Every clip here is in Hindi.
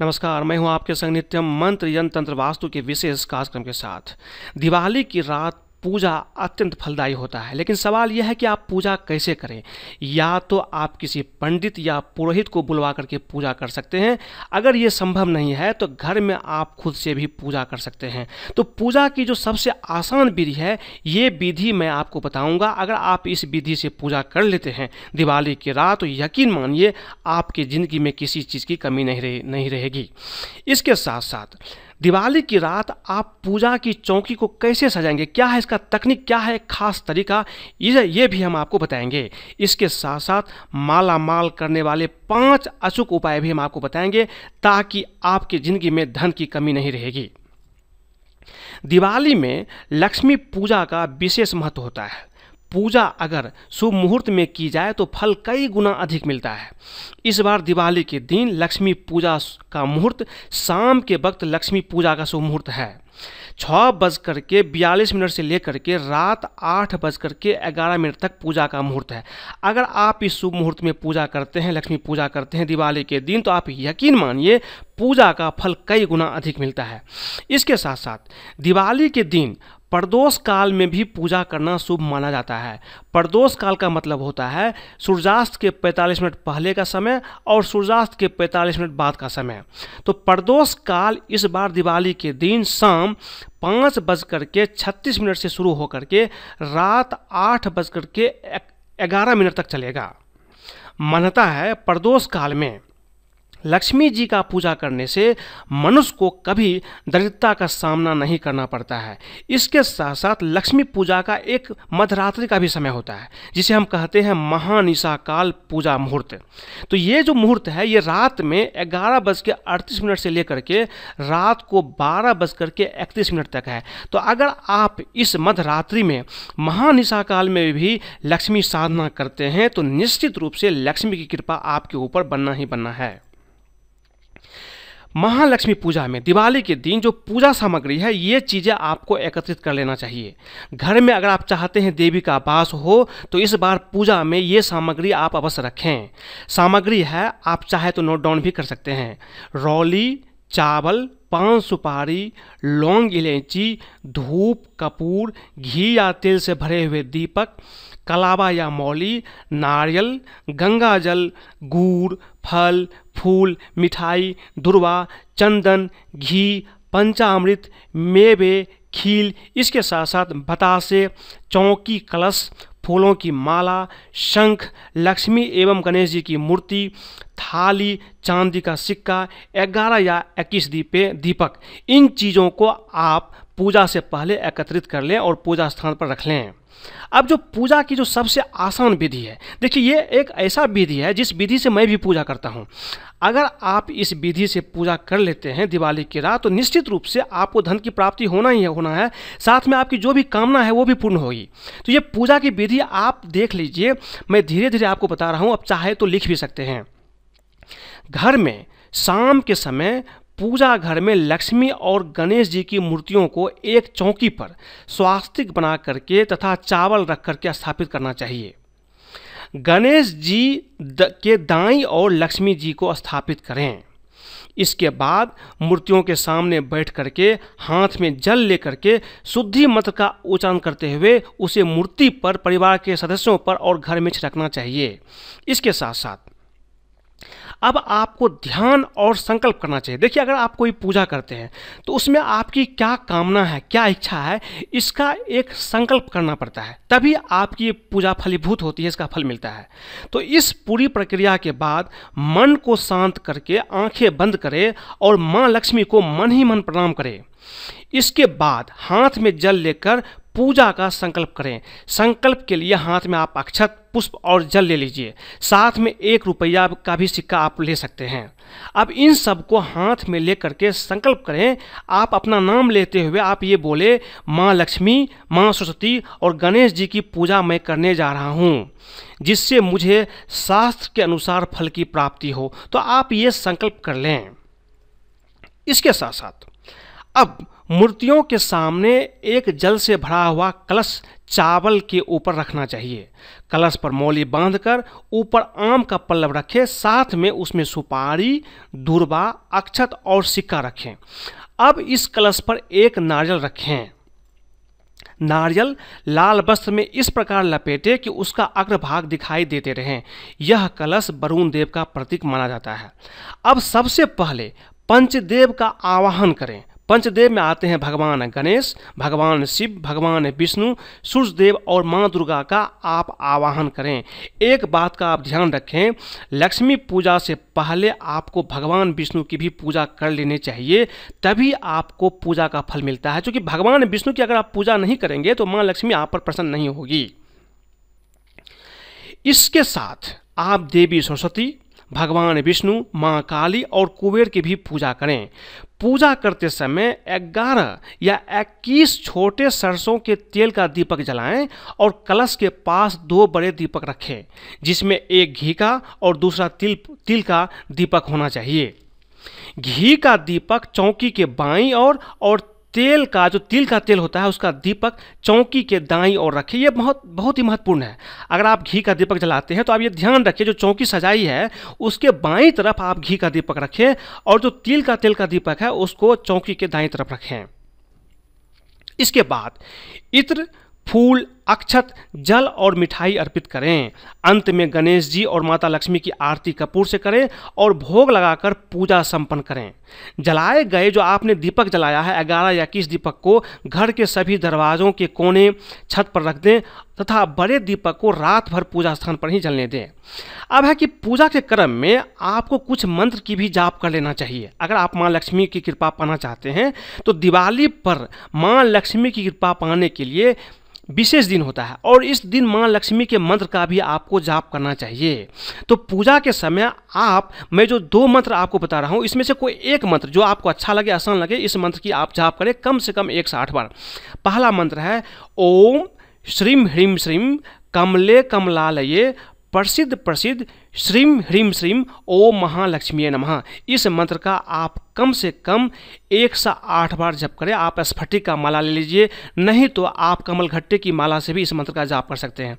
नमस्कार मैं हूं आपके संग नित्यम मंत्र यंत्र तंत्र वास्तु के विशेष कार्यक्रम के साथ दिवाली की रात पूजा अत्यंत फलदायी होता है लेकिन सवाल यह है कि आप पूजा कैसे करें या तो आप किसी पंडित या पुरोहित को बुलवा करके पूजा कर सकते हैं अगर ये संभव नहीं है तो घर में आप खुद से भी पूजा कर सकते हैं तो पूजा की जो सबसे आसान विधि है ये विधि मैं आपको बताऊंगा अगर आप इस विधि से पूजा कर लेते हैं दिवाली की रात तो यकीन मानिए आपकी ज़िंदगी में किसी चीज़ की कमी नहीं रहे नहीं रहेगी इसके साथ साथ दिवाली की रात आप पूजा की चौकी को कैसे सजाएंगे क्या है इसका तकनीक क्या है खास तरीका ये ये भी हम आपको बताएंगे इसके साथ साथ माला माल करने वाले पांच अचूक उपाय भी हम आपको बताएंगे ताकि आपकी ज़िंदगी में धन की कमी नहीं रहेगी दिवाली में लक्ष्मी पूजा का विशेष महत्व होता है पूजा अगर शुभ मुहूर्त में की जाए तो फल कई गुना अधिक मिलता है इस बार दिवाली के दिन लक्ष्मी पूजा का मुहूर्त शाम के वक्त लक्ष्मी पूजा का शुभ मुहूर्त है छः बज करके बयालीस मिनट से लेकर के रात आठ बज करके ग्यारह मिनट तक पूजा का मुहूर्त है अगर आप इस शुभ मुहूर्त में पूजा करते हैं लक्ष्मी पूजा करते हैं दिवाली के दिन तो आप यकीन मानिए पूजा का फल कई गुना अधिक मिलता है इसके साथ साथ दिवाली के दिन प्रदोष काल में भी पूजा करना शुभ माना जाता है प्रदोष काल का मतलब होता है सूर्यास्त के 45 मिनट पहले का समय और सूर्यास्त के 45 मिनट बाद का समय तो प्रदोष काल इस बार दिवाली के दिन शाम पाँच बज करके छत्तीस मिनट से शुरू होकर के रात आठ बज करके ग्यारह मिनट तक चलेगा मान्यता है प्रदोष काल में लक्ष्मी जी का पूजा करने से मनुष्य को कभी दरिद्रता का सामना नहीं करना पड़ता है इसके साथ साथ लक्ष्मी पूजा का एक मध्यरात्रि का भी समय होता है जिसे हम कहते हैं महानिशा काल पूजा मुहूर्त तो ये जो मुहूर्त है ये रात में ग्यारह बज के अड़तीस मिनट से लेकर के रात को बारह बज कर के इकतीस मिनट तक है तो अगर आप इस मध्यरात्रि में महानिशा काल में भी लक्ष्मी साधना करते हैं तो निश्चित रूप से लक्ष्मी की कृपा आपके ऊपर बनना ही बनना है महालक्ष्मी पूजा में दिवाली के दिन जो पूजा सामग्री है ये चीज़ें आपको एकत्रित कर लेना चाहिए घर में अगर आप चाहते हैं देवी का वास हो तो इस बार पूजा में ये सामग्री आप अवश्य रखें सामग्री है आप चाहे तो नोट डाउन भी कर सकते हैं रौली चावल पान सुपारी लौंग इलायची धूप कपूर घी या तेल से भरे हुए दीपक कलावा या मौली नारियल गंगा जल गुड़ फल फूल मिठाई दुर्वा चंदन घी पंचामृत मेवे खील इसके साथ साथ बतासे चौकी कलश फूलों की माला शंख लक्ष्मी एवं गणेश जी की मूर्ति थाली चांदी का सिक्का ग्यारह या इक्कीस दीपे दीपक इन चीज़ों को आप पूजा से पहले एकत्रित कर लें और पूजा स्थान पर रख लें अब जो पूजा की जो सबसे आसान विधि है देखिए ये एक ऐसा विधि है जिस विधि से मैं भी पूजा करता हूँ अगर आप इस विधि से पूजा कर लेते हैं दिवाली की रात तो निश्चित रूप से आपको धन की प्राप्ति होना ही होना है साथ में आपकी जो भी कामना है वो भी पूर्ण होगी तो ये पूजा की विधि आप देख लीजिए मैं धीरे धीरे आपको बता रहा हूँ आप चाहे तो लिख भी सकते हैं घर में शाम के समय पूजा घर में लक्ष्मी और गणेश जी की मूर्तियों को एक चौकी पर स्वास्तिक बना करके तथा चावल रख करके स्थापित करना चाहिए गणेश जी द, के दाई और लक्ष्मी जी को स्थापित करें इसके बाद मूर्तियों के सामने बैठ करके हाथ में जल लेकर के शुद्धि मंत्र का उच्चारण करते हुए उसे मूर्ति पर परिवार के सदस्यों पर और घर में छिड़कना चाहिए इसके साथ साथ अब आपको ध्यान और संकल्प करना चाहिए देखिए अगर आप कोई पूजा करते हैं तो उसमें आपकी क्या कामना है क्या इच्छा है इसका एक संकल्प करना पड़ता है तभी आपकी पूजा फलीभूत होती है इसका फल मिलता है तो इस पूरी प्रक्रिया के बाद मन को शांत करके आंखें बंद करें और माँ लक्ष्मी को मन ही मन प्रणाम करें इसके बाद हाथ में जल लेकर पूजा का संकल्प करें संकल्प के लिए हाथ में आप अक्षत पुष्प और जल ले लीजिए साथ में एक रुपया का भी सिक्का आप ले सकते हैं अब इन सब को हाथ में लेकर के संकल्प करें आप अपना नाम लेते हुए आप ये बोले माँ लक्ष्मी माँ सरस्वती और गणेश जी की पूजा मैं करने जा रहा हूँ जिससे मुझे शास्त्र के अनुसार फल की प्राप्ति हो तो आप ये संकल्प कर लें इसके साथ साथ अब मूर्तियों के सामने एक जल से भरा हुआ कलश चावल के ऊपर रखना चाहिए कलश पर मौली बांधकर ऊपर आम का पल्लव रखें साथ में उसमें सुपारी दूरबा अक्षत और सिक्का रखें अब इस कलश पर एक नारियल रखें नारियल लाल वस्त्र में इस प्रकार लपेटे कि उसका अग्रभाग दिखाई देते रहें यह कलश वरुण देव का प्रतीक माना जाता है अब सबसे पहले पंचदेव का आवाहन करें पंचदेव में आते हैं भगवान गणेश भगवान शिव भगवान विष्णु सूर्यदेव और माँ दुर्गा का आप आवाहन करें एक बात का आप ध्यान रखें लक्ष्मी पूजा से पहले आपको भगवान विष्णु की भी पूजा कर लेनी चाहिए तभी आपको पूजा का फल मिलता है क्योंकि भगवान विष्णु की अगर आप पूजा नहीं करेंगे तो माँ लक्ष्मी आप पर प्रसन्न नहीं होगी इसके साथ आप देवी सरस्वती भगवान विष्णु माँ काली और कुबेर की भी पूजा करें पूजा करते समय 11 या 21 छोटे सरसों के तेल का दीपक जलाएं और कलश के पास दो बड़े दीपक रखें जिसमें एक घी का और दूसरा तिल तिल का दीपक होना चाहिए घी का दीपक चौकी के बाई और और तेल का जो तिल का तेल होता है उसका दीपक चौकी के दाई और रखें ये बहुत बहुत ही महत्वपूर्ण है अगर आप घी का दीपक जलाते हैं तो आप ये ध्यान रखिए जो चौकी सजाई है उसके बाई तरफ आप घी का दीपक रखें और जो तिल का तेल का दीपक है उसको चौकी के दाई तरफ रखें इसके बाद इत्र फूल अक्षत जल और मिठाई अर्पित करें अंत में गणेश जी और माता लक्ष्मी की आरती कपूर से करें और भोग लगाकर पूजा संपन्न करें जलाए गए जो आपने दीपक जलाया है ग्यारह या इक्कीस दीपक को घर के सभी दरवाजों के कोने छत पर रख दें तथा बड़े दीपक को रात भर पूजा स्थान पर ही जलने दें अब है कि पूजा के क्रम में आपको कुछ मंत्र की भी जाप कर लेना चाहिए अगर आप माँ लक्ष्मी की कृपा पाना चाहते हैं तो दिवाली पर माँ लक्ष्मी की कृपा पाने के लिए विशेष दिन होता है और इस दिन माँ लक्ष्मी के मंत्र का भी आपको जाप करना चाहिए तो पूजा के समय आप मैं जो दो मंत्र आपको बता रहा हूँ इसमें से कोई एक मंत्र जो आपको अच्छा लगे आसान लगे इस मंत्र की आप जाप करें कम से कम एक से आठ बार पहला मंत्र है ओम श्रीम ह्रीम श्रीम कमले कमलालये प्रसिद्ध प्रसिद्ध श्रीम ह्रीम श्रीम ओ महालक्ष्मी नमः इस मंत्र का आप कम से कम एक से आठ बार जप करें आप स्फटिक का माला ले लीजिए नहीं तो आप कमल घट्टे की माला से भी इस मंत्र का जाप कर सकते हैं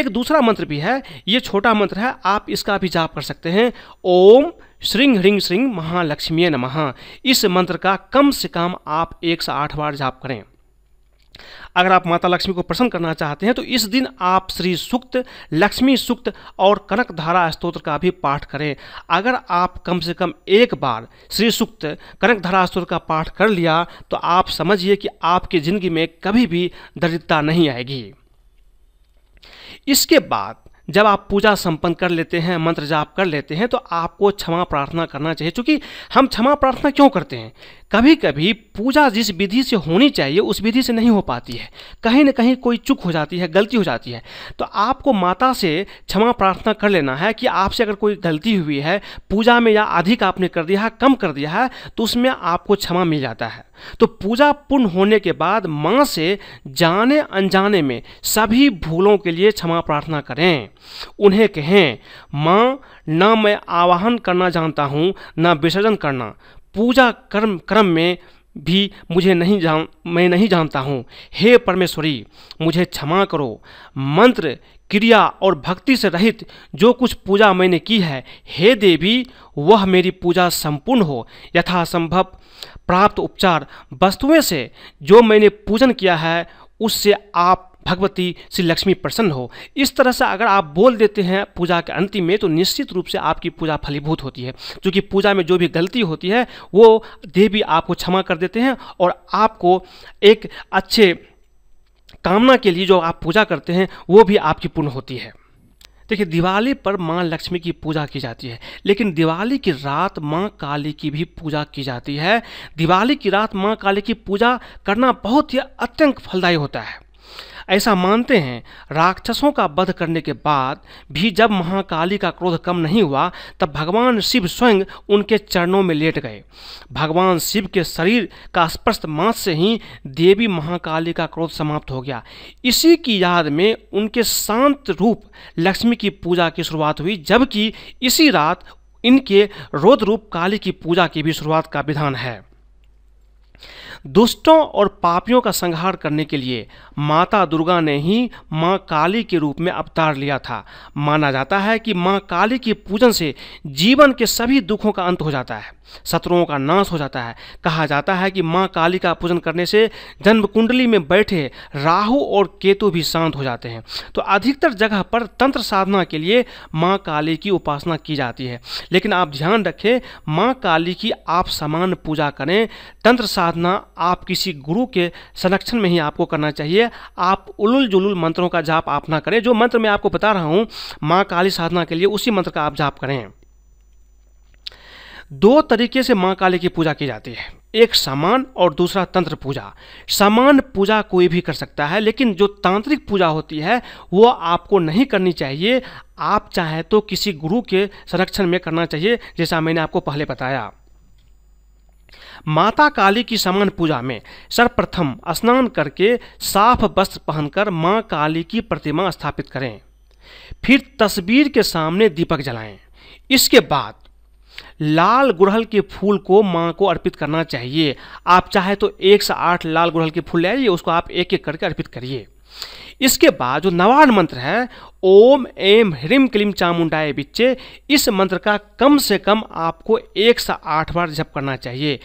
एक दूसरा मंत्र भी है ये छोटा मंत्र है आप इसका भी जाप कर सकते हैं ओम श्रृंग ह्रिंग श्रृंग महालक्ष्मी नमः इस मंत्र का कम से कम आप एक से आठ बार जाप करें अगर आप माता लक्ष्मी को प्रसन्न करना चाहते हैं तो इस दिन आप श्री सुक्त लक्ष्मी सुक्त और कनक धारा स्त्रोत्र का भी पाठ करें अगर आप कम से कम एक बार श्री सुक्त कनक धारा स्त्रोत्र का पाठ कर लिया तो आप समझिए कि आपकी ज़िंदगी में कभी भी दरिद्रता नहीं आएगी इसके बाद जब आप पूजा संपन्न कर लेते हैं मंत्र जाप कर लेते हैं तो आपको क्षमा प्रार्थना करना चाहिए क्योंकि हम क्षमा प्रार्थना क्यों करते हैं कभी कभी पूजा जिस विधि से होनी चाहिए उस विधि से नहीं हो पाती है कहीं ना कहीं कोई चुक हो जाती है गलती हो जाती है तो आपको माता से क्षमा प्रार्थना कर लेना है कि आपसे अगर कोई गलती हुई है पूजा में या अधिक आपने कर दिया है कम कर दिया है तो उसमें आपको क्षमा मिल जाता है तो पूजा पूर्ण होने के बाद माँ से जाने अनजाने में सभी भूलों के लिए क्षमा प्रार्थना करें उन्हें कहें माँ न मैं आवाहन करना जानता हूँ न विसर्जन करना पूजा कर्म क्रम में भी मुझे नहीं जान मैं नहीं जानता हूँ हे परमेश्वरी मुझे क्षमा करो मंत्र क्रिया और भक्ति से रहित जो कुछ पूजा मैंने की है हे देवी वह मेरी पूजा संपूर्ण हो यथासंभव प्राप्त उपचार वस्तुएं से जो मैंने पूजन किया है उससे आप भगवती श्री लक्ष्मी प्रसन्न हो इस तरह से अगर आप बोल देते हैं पूजा के अंतिम में तो निश्चित रूप से आपकी पूजा फलीभूत होती है क्योंकि पूजा में जो भी गलती होती है वो देवी आपको क्षमा कर देते हैं और आपको एक अच्छे कामना के लिए जो आप पूजा करते हैं वो भी आपकी पूर्ण होती है देखिए दिवाली पर माँ लक्ष्मी की पूजा की जाती है लेकिन दिवाली की रात माँ काली की भी पूजा की जाती है दिवाली की रात माँ काली की पूजा करना बहुत ही अत्यंत फलदायी होता है ऐसा मानते हैं राक्षसों का वध करने के बाद भी जब महाकाली का क्रोध कम नहीं हुआ तब भगवान शिव स्वयं उनके चरणों में लेट गए भगवान शिव के शरीर का स्पर्श मास से ही देवी महाकाली का क्रोध समाप्त हो गया इसी की याद में उनके शांत रूप लक्ष्मी की पूजा की शुरुआत हुई जबकि इसी रात इनके रोद रूप काली की पूजा की भी शुरुआत का विधान है दुष्टों और पापियों का संहार करने के लिए माता दुर्गा ने ही माँ काली के रूप में अवतार लिया था माना जाता है कि माँ काली की पूजन से जीवन के सभी दुखों का अंत हो जाता है शत्रुओं का नाश हो जाता है कहा जाता है कि माँ काली का पूजन करने से जन्म कुंडली में बैठे राहु और केतु भी शांत हो जाते हैं तो अधिकतर जगह पर तंत्र साधना के लिए माँ काली की उपासना की जाती है लेकिन आप ध्यान रखें माँ काली की आप समान पूजा करें तंत्र साधना आप किसी गुरु के संरक्षण में ही आपको करना चाहिए आप उलुल जुलुल मंत्रों का जाप आप ना करें जो मंत्र मैं आपको बता रहा हूँ माँ काली साधना के लिए उसी मंत्र का आप जाप करें दो तरीके से माँ काली की पूजा की जाती है एक समान और दूसरा तंत्र पूजा समान पूजा कोई भी कर सकता है लेकिन जो तांत्रिक पूजा होती है वो आपको नहीं करनी चाहिए आप चाहें तो किसी गुरु के संरक्षण में करना चाहिए जैसा मैंने आपको पहले बताया माता काली की समान पूजा में सर्वप्रथम स्नान करके साफ वस्त्र पहनकर माँ काली की प्रतिमा स्थापित करें फिर तस्वीर के सामने दीपक जलाएं इसके बाद लाल गुड़हल के फूल को माँ को अर्पित करना चाहिए आप चाहे तो एक से आठ लाल गुड़हल के फूल ले आइए उसको आप एक एक करके अर्पित करिए इसके बाद जो नवान मंत्र है ओम एम ह्रीम क्लीम चामुंडाए बिच्चे इस मंत्र का कम से कम आपको एक से आठ बार जप करना चाहिए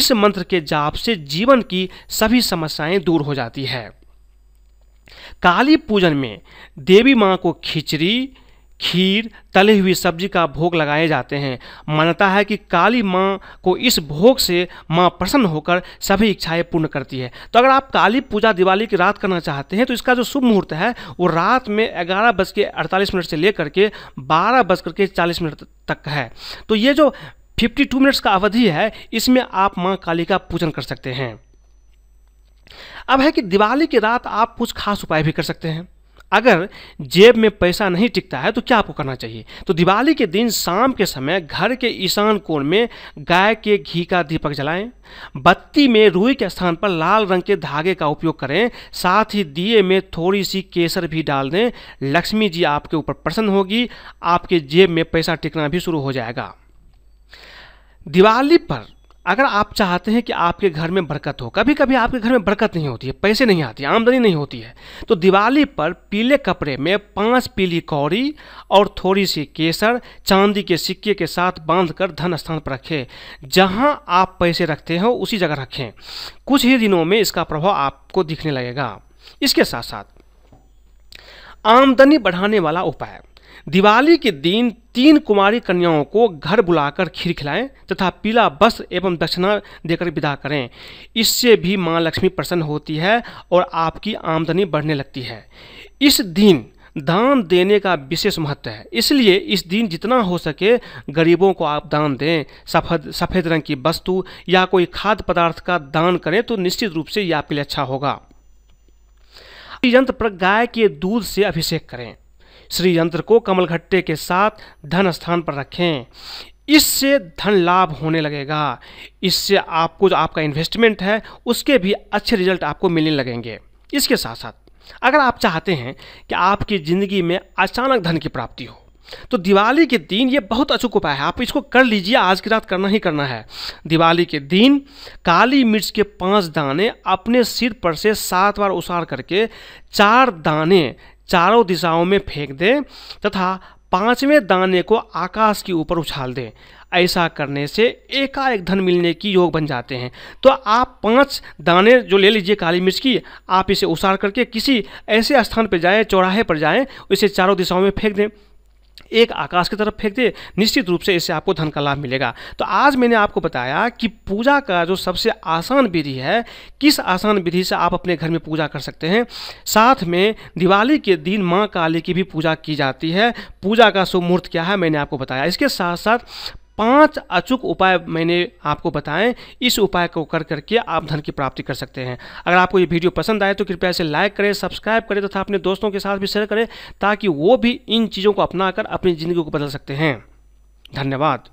इस मंत्र के जाप से जीवन की सभी समस्याएं दूर हो जाती है काली पूजन में देवी माँ को खिचड़ी खीर तले हुई सब्जी का भोग लगाए जाते हैं मान्यता है कि काली माँ को इस भोग से माँ प्रसन्न होकर सभी इच्छाएं पूर्ण करती है तो अगर आप काली पूजा दिवाली की रात करना चाहते हैं तो इसका जो शुभ मुहूर्त है वो रात में ग्यारह बज के अड़तालीस मिनट से लेकर के बारह बज करके चालीस मिनट तक है तो ये जो 52 मिनट्स का अवधि है इसमें आप माँ काली का पूजन कर सकते हैं अब है कि दिवाली की रात आप कुछ खास उपाय भी कर सकते हैं अगर जेब में पैसा नहीं टिकता है तो क्या आपको करना चाहिए तो दिवाली के दिन शाम के समय घर के ईशान कोण में गाय के घी का दीपक जलाएं बत्ती में रुई के स्थान पर लाल रंग के धागे का उपयोग करें साथ ही दिए में थोड़ी सी केसर भी डाल दें लक्ष्मी जी आपके ऊपर प्रसन्न होगी आपके जेब में पैसा टिकना भी शुरू हो जाएगा दिवाली पर अगर आप चाहते हैं कि आपके घर में बरकत हो कभी कभी आपके घर में बरकत नहीं होती है पैसे नहीं आती आमदनी नहीं होती है तो दिवाली पर पीले कपड़े में पांच पीली कौड़ी और थोड़ी सी केसर चांदी के सिक्के के साथ बांधकर धन स्थान पर रखें जहां आप पैसे रखते हो उसी जगह रखें कुछ ही दिनों में इसका प्रभाव आपको दिखने लगेगा इसके साथ साथ आमदनी बढ़ाने वाला उपाय दिवाली के दिन तीन कुमारी कन्याओं को घर बुलाकर खीर खिलाएं तथा पीला वस्त्र एवं दक्षिणा देकर विदा करें इससे भी माँ लक्ष्मी प्रसन्न होती है और आपकी आमदनी बढ़ने लगती है इस दिन दान देने का विशेष महत्व है इसलिए इस दिन जितना हो सके गरीबों को आप दान दें सफ़ेद सफ़ेद रंग की वस्तु या कोई खाद्य पदार्थ का दान करें तो निश्चित रूप से यह आपके लिए अच्छा होगा यंत्र पर गाय के दूध से अभिषेक करें श्री यंत्र को कमल घट्टे के साथ धन स्थान पर रखें इससे धन लाभ होने लगेगा इससे आपको जो आपका इन्वेस्टमेंट है उसके भी अच्छे रिजल्ट आपको मिलने लगेंगे इसके साथ साथ अगर आप चाहते हैं कि आपकी ज़िंदगी में अचानक धन की प्राप्ति हो तो दिवाली के दिन ये बहुत अचूक उपाय है आप इसको कर लीजिए आज की रात करना ही करना है दिवाली के दिन काली मिर्च के पांच दाने अपने सिर पर से सात बार उसार करके चार दाने चारों दिशाओं में फेंक दें तथा पांचवें दाने को आकाश के ऊपर उछाल दें ऐसा करने से एकाएक धन मिलने की योग बन जाते हैं तो आप पांच दाने जो ले लीजिए काली मिर्च की आप इसे उसार करके किसी ऐसे स्थान पर जाएं चौराहे पर जाएं इसे चारों दिशाओं में फेंक दें एक आकाश की तरफ फेंक दे निश्चित रूप से इससे आपको धन का लाभ मिलेगा तो आज मैंने आपको बताया कि पूजा का जो सबसे आसान विधि है किस आसान विधि से आप अपने घर में पूजा कर सकते हैं साथ में दिवाली के दिन माँ काली की भी पूजा की जाती है पूजा का शुभ मुहूर्त क्या है मैंने आपको बताया इसके साथ साथ पांच अचूक उपाय मैंने आपको बताएं इस उपाय को कर करके आप धन की प्राप्ति कर सकते हैं अगर आपको ये वीडियो पसंद आए तो कृपया इसे लाइक करें सब्सक्राइब करें तथा तो अपने दोस्तों के साथ भी शेयर करें ताकि वो भी इन चीज़ों को अपनाकर अपनी ज़िंदगी को बदल सकते हैं धन्यवाद